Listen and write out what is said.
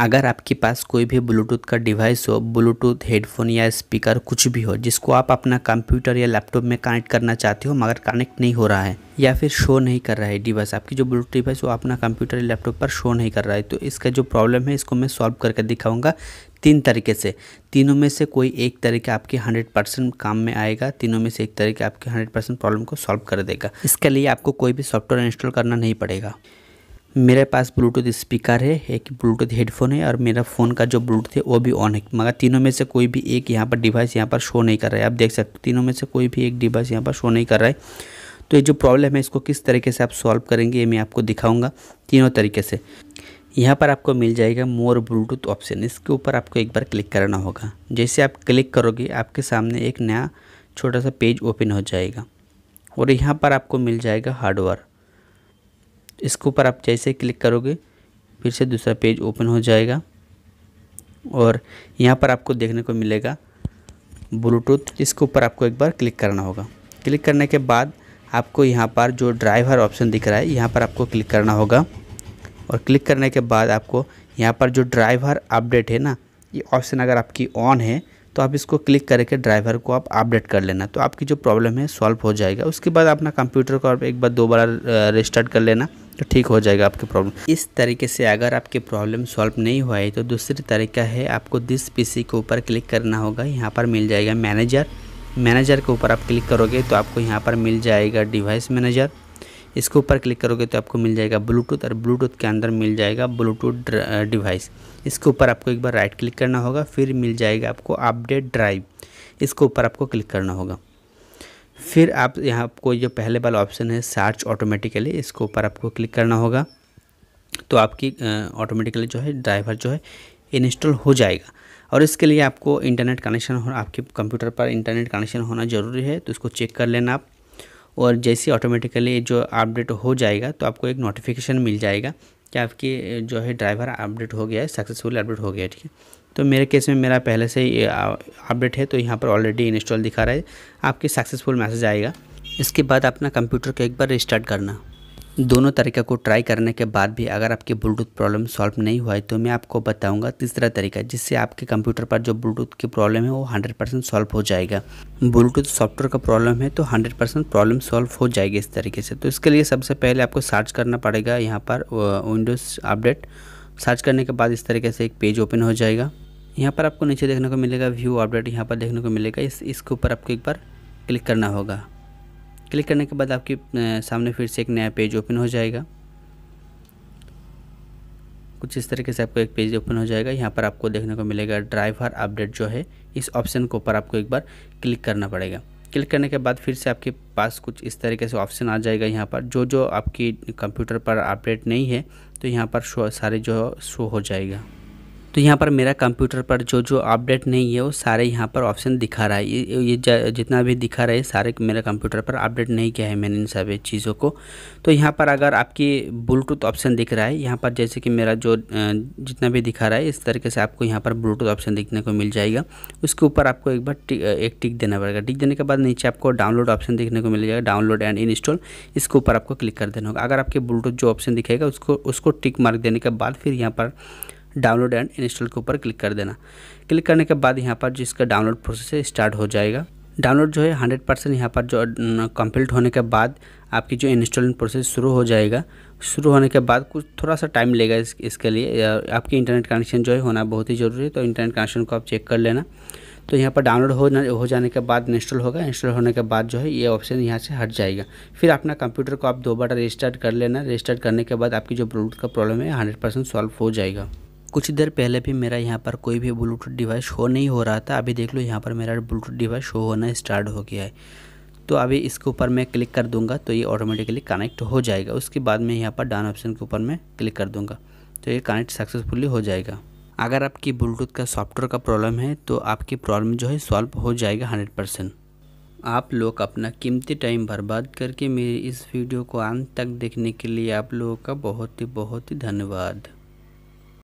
अगर आपके पास कोई भी ब्लूटूथ का डिवाइस हो ब्लूटूथ हेडफोन या स्पीकर कुछ भी हो जिसको आप अपना कंप्यूटर या लैपटॉप में कनेक्ट करना चाहते हो मगर कनेक्ट नहीं हो रहा है या फिर शो नहीं कर रहा है डिवाइस आपकी जो ब्लूटूथ डिवाइस वो अपना कंप्यूटर या लैपटॉप पर शो नहीं कर रहा है तो इसका जो प्रॉब्लम है इसको मैं सॉल्व करके दिखाऊंगा तीन तरीके से तीनों में से कोई एक तरीका आपके 100 परसेंट काम में आएगा तीनों में से एक तरीका आपके 100 परसेंट प्रॉब्लम को सॉल्व कर देगा इसके लिए आपको कोई भी सॉफ्टवेयर इंस्टॉल करना नहीं पड़ेगा मेरे पास ब्लूटूथ स्पीकर है एक ब्लूटूथ हेडफोन है और मेरा फ़ोन का जो ब्लूटूथ है वो भी ऑन है मगर तीनों में से कोई भी एक यहाँ पर डिवाइस यहाँ पर शो नहीं कर रहा है आप देख सकते तीनों में से कोई भी एक डिवाइस यहाँ पर शो नहीं कर रहा है तो ये जो प्रॉब्लम है इसको किस तरीके से आप सॉल्व करेंगे ये मैं आपको दिखाऊँगा तीनों तरीके से यहाँ पर आपको मिल जाएगा मोर ब्लूटूथ ऑप्शन इसके ऊपर आपको एक बार क्लिक करना होगा जैसे आप क्लिक करोगे आपके सामने एक नया छोटा सा पेज ओपन हो जाएगा और यहाँ पर आपको मिल जाएगा हार्डवेयर इसके ऊपर आप जैसे क्लिक करोगे फिर से दूसरा पेज ओपन हो जाएगा और यहाँ पर आपको देखने को मिलेगा ब्लूटूथ इसके ऊपर आपको एक बार क्लिक करना होगा क्लिक करने के बाद आपको यहाँ पर जो ड्राइवर ऑप्शन दिख रहा है यहाँ पर आपको क्लिक करना होगा और क्लिक करने के बाद आपको यहाँ पर जो ड्राइवर अपडेट है ना ये ऑप्शन अगर आपकी ऑन है तो आप इसको क्लिक करके ड्राइवर को आप अपडेट कर लेना तो आपकी जो प्रॉब्लम है सॉल्व हो जाएगा उसके बाद अपना कंप्यूटर को आप एक बार दो बार रजिस्टार्ट कर लेना तो ठीक हो जाएगा आपकी प्रॉब्लम इस तरीके से अगर आपकी प्रॉब्लम सॉल्व नहीं हुआ है तो दूसरी तरीका है आपको दिस पीसी के ऊपर क्लिक करना होगा यहाँ पर मिल जाएगा मैनेजर मैनेजर के ऊपर आप क्लिक करोगे तो आपको यहाँ पर मिल जाएगा डिवाइस मैनेजर इसके ऊपर क्लिक करोगे तो आपको मिल जाएगा ब्लूटूथ और ब्लूटूथ के अंदर मिल जाएगा ब्लूटूथ डिवाइस इसके ऊपर आपको एक बार राइट क्लिक करना होगा फिर मिल जाएगा आपको अपडेट ड्राइव इसके ऊपर आपको क्लिक करना होगा फिर आप यहाँ आपको जो पहले वाला ऑप्शन है सर्च ऑटोमेटिकली इसके ऊपर आपको क्लिक करना होगा तो आपकी ऑटोमेटिकली जो है ड्राइवर जो है इंस्टॉल हो जाएगा और इसके लिए आपको इंटरनेट कनेक्शन होना आपके कंप्यूटर पर इंटरनेट कनेक्शन होना ज़रूरी है तो इसको चेक कर लेना आप और जैसे ऑटोमेटिकली जो अपडेट हो जाएगा तो आपको एक नोटिफिकेशन मिल जाएगा कि आपकी जो है ड्राइवर अपडेट हो गया है सक्सेसफुल अपडेट हो गया है ठीक है तो मेरे केस में मेरा पहले से ही अपडेट है तो यहाँ पर ऑलरेडी इंस्टॉल दिखा रहा है आपके सक्सेसफुल मैसेज आएगा इसके बाद अपना कंप्यूटर को एक बार रिस्टार्ट करना दोनों तरीका को ट्राई करने के बाद भी अगर आपकी ब्लूटूथ प्रॉब्लम सॉल्व नहीं हुआ है तो मैं आपको बताऊंगा तीसरा तरीका जिससे आपके कंप्यूटर पर जो ब्लूटूथ की प्रॉब्लम है वो 100 परसेंट सॉल्व हो जाएगा ब्लूटूथ सॉफ्टवेयर का प्रॉब्लम है तो 100 परसेंट प्रॉब्लम सॉल्व हो जाएगी इस तरीके से तो इसके लिए सबसे पहले आपको सर्च करना पड़ेगा यहाँ पर विंडोज़ अपडेट सर्च करने के बाद इस तरीके से एक पेज ओपन हो जाएगा यहाँ पर आपको नीचे देखने को मिलेगा व्यू अपडेट यहाँ पर देखने को मिलेगा इस इसके ऊपर आपको एक बार क्लिक करना होगा क्लिक करने के बाद आपके सामने फिर से एक नया पेज ओपन हो जाएगा कुछ इस तरीके से आपको एक पेज ओपन हो जाएगा यहाँ पर आपको देखने को मिलेगा ड्राइवर अपडेट जो है इस ऑप्शन के ऊपर आपको एक बार क्लिक करना पड़ेगा क्लिक करने के बाद फिर से आपके पास कुछ इस तरीके से ऑप्शन आ जाएगा यहाँ पर जो जो आपकी कंप्यूटर पर अपडेट नहीं है तो यहाँ पर शो सारे जो शो हो जाएगा तो यहाँ पर मेरा कंप्यूटर पर जो जो अपडेट नहीं है वो सारे यहाँ पर ऑप्शन दिखा रहा है ये ये जितना भी दिखा रहा है सारे मेरे कंप्यूटर पर अपडेट नहीं किया है मैंने इन सभी चीज़ों को तो यहाँ पर अगर आपकी ब्लूटूथ ऑप्शन दिख रहा है यहाँ पर जैसे कि मेरा जो जितना भी दिखा रहा है इस तरीके से आपको यहाँ पर ब्लूटूथ ऑप्शन देखने को मिल जाएगा उसके ऊपर आपको एक बार टिक, एक टिक देना पड़ेगा टिक देने के बाद नीचे आपको डाउनलोड ऑप्शन देखने को मिल जाएगा डाउनलोड एंड इंस्टॉल इसके ऊपर आपको क्लिक कर देना होगा अगर आपके ब्लूटूथ जो ऑप्शन दिखेगा उसको उसको टिक मार्क देने के बाद फिर यहाँ पर डाउनलोड एंड इंस्टॉल के ऊपर क्लिक कर देना क्लिक करने के बाद यहाँ पर जिसका डाउनलोड प्रोसेस है स्टार्ट हो जाएगा डाउनलोड जो है हंड्रेड परसेंट यहाँ पर जो कंप्लीट होने के बाद आपकी जो इंस्टॉलिंग प्रोसेस शुरू हो जाएगा शुरू होने के बाद कुछ थोड़ा सा टाइम लेगा इस, इसके लिए आपकी इंटरनेट कनेक्शन जो है होना बहुत ही ज़रूरी है तो इंटरनेट कनेक्शन को आप चेक कर लेना तो यहाँ पर डाउनलोड हो हो जाने के बाद इंस्टॉल होगा इंस्टॉल होने के बाद जो है ये ऑप्शन यहाँ से हट जाएगा फिर अपना कंप्यूटर को आप दोबारा रजिस्टार्ट कर लेना रजिस्टार्ट करने के बाद आपकी जो ब्लूटूथ का प्रॉब्लम है हंड्रेड परसेंट सॉल्व हो जाएगा कुछ देर पहले भी मेरा यहाँ पर कोई भी ब्लूटूथ डिवाइस शो नहीं हो रहा था अभी देख लो यहाँ पर मेरा ब्लूटूथ डिवाइस शो होना स्टार्ट हो गया है तो अभी इसके ऊपर मैं क्लिक कर दूंगा तो ये ऑटोमेटिकली कनेक्ट हो जाएगा उसके बाद में यहाँ पर डाउन ऑप्शन के ऊपर मैं क्लिक कर दूंगा तो ये कनेक्ट सक्सेसफुली हो जाएगा अगर आपकी ब्लूटूथ का सॉफ्टवेयर का प्रॉब्लम है तो आपकी प्रॉब्लम जो है सॉल्व हो जाएगा हंड्रेड परसेंट आप लोग अपना कीमती टाइम बर्बाद करके मेरी इस वीडियो को अंत तक देखने के लिए आप लोगों का बहुत ही बहुत ही धन्यवाद